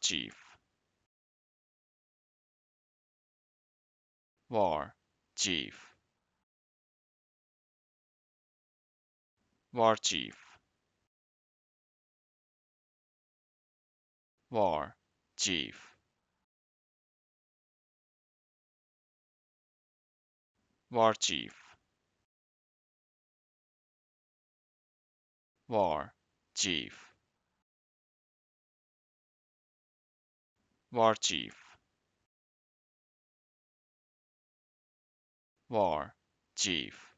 chief. War Chief War Chief War Chief War Chief War Chief War Chief War Chief